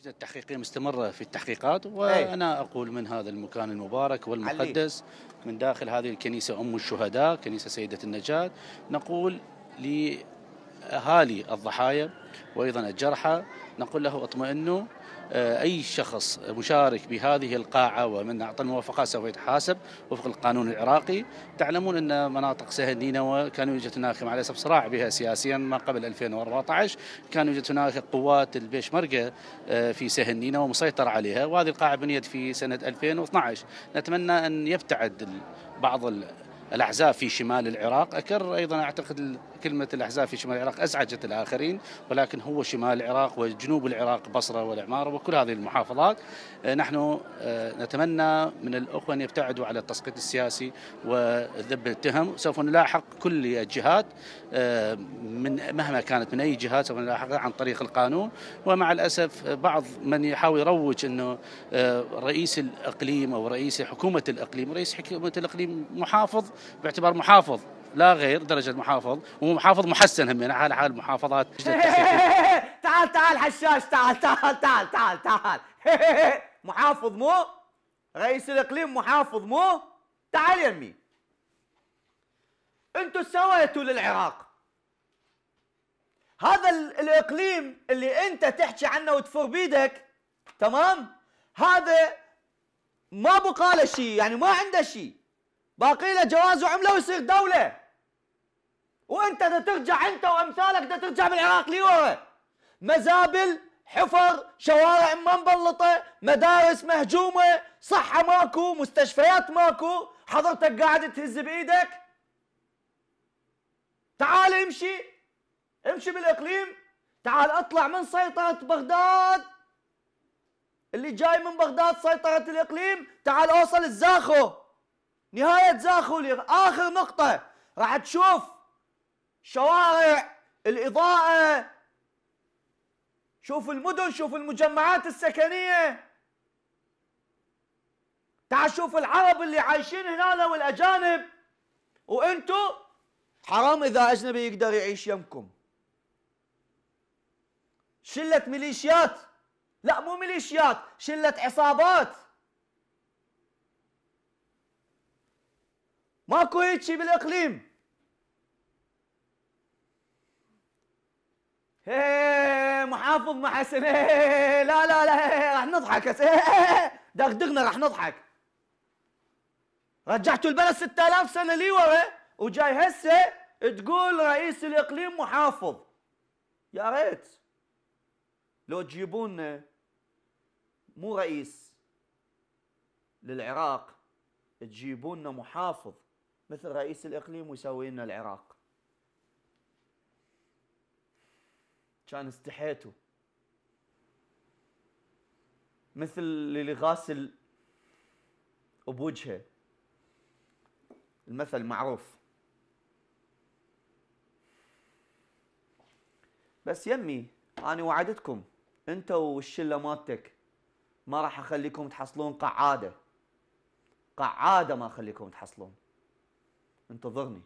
اللجنه التحقيقيه مستمره في التحقيقات إيه. وانا اقول من هذا المكان المبارك والمقدس من داخل هذه الكنيسه ام الشهداء كنيسه سيده النجاه نقول اهالي الضحايا وايضا الجرحى نقول له اطمئنوا آه، اي شخص مشارك بهذه القاعه ومن اعطى الموافقات سوف يتحاسب وفق القانون العراقي تعلمون ان مناطق سهل نينوى كان يوجد هناك مع الاسف صراع بها سياسيا ما قبل 2014 كان يوجد هناك قوات البيشمركه آه، في سهل نينوى مسيطره عليها وهذه القاعه بنيت في سنه 2012 نتمنى ان يبتعد بعض الاحزاب في شمال العراق اكر ايضا اعتقد كلمة الأحزاب في شمال العراق أزعجت الآخرين ولكن هو شمال العراق وجنوب العراق بصرة والعمارة وكل هذه المحافظات آه، نحن آه، نتمنى من الأخوة أن يبتعدوا على التسقيط السياسي وذب التهم سوف نلاحق كل الجهات آه، من مهما كانت من أي جهات سوف نلاحقها عن طريق القانون ومع الأسف بعض من يحاول يروج أنه رئيس الإقليم أو رئيس حكومة الإقليم رئيس حكومة الإقليم محافظ باعتبار محافظ لا غير درجة محافظ ومحافظ محسن هم على يعني حال المحافظات تعال تعال حشاش تعال تعال تعال تعال تعال محافظ مو رئيس الإقليم محافظ مو تعال يمي انتوا سويتوا للعراق هذا الإقليم اللي أنت تحكي عنه وتفر بيدك تمام هذا ما بقاله شيء يعني ما عنده شيء باقي له جواز وعمله ويصير دوله وانت دا ترجع انت وامثالك دا ترجع بالعراق لورا مزابل حفر شوارع ما مبلطه مدارس مهجومه صحه ماكو مستشفيات ماكو حضرتك قاعد تهز بايدك تعال امشي امشي بالاقليم تعال اطلع من سيطره بغداد اللي جاي من بغداد سيطره الاقليم تعال اوصل الزاخو نهاية زاخولي آخر نقطة راح تشوف شوارع الإضاءة شوف المدن شوف المجمعات السكنية تعال شوف العرب اللي عايشين هنا والأجانب وانتو حرام إذا أجنبي يقدر يعيش يمكم شلة ميليشيات لا مو ميليشيات شلة عصابات ماكو هيجي بالاقليم هي محافظ مع حسن لا لا لا راح نضحك دغدغنا راح نضحك رجعتوا البلد 6000 سنه لي ورا وجاي هسه تقول رئيس الاقليم محافظ يا ريت لو تجيبون مو رئيس للعراق تجيبون محافظ مثل رئيس الإقليم ويسوي لنا العراق كان استحيتوا مثل اللي غاسل بوجهه المثل معروف بس يمي انا وعدتكم انت والشله مالتك ما راح اخليكم تحصلون قعاده قعاده ما اخليكم تحصلون انتظرني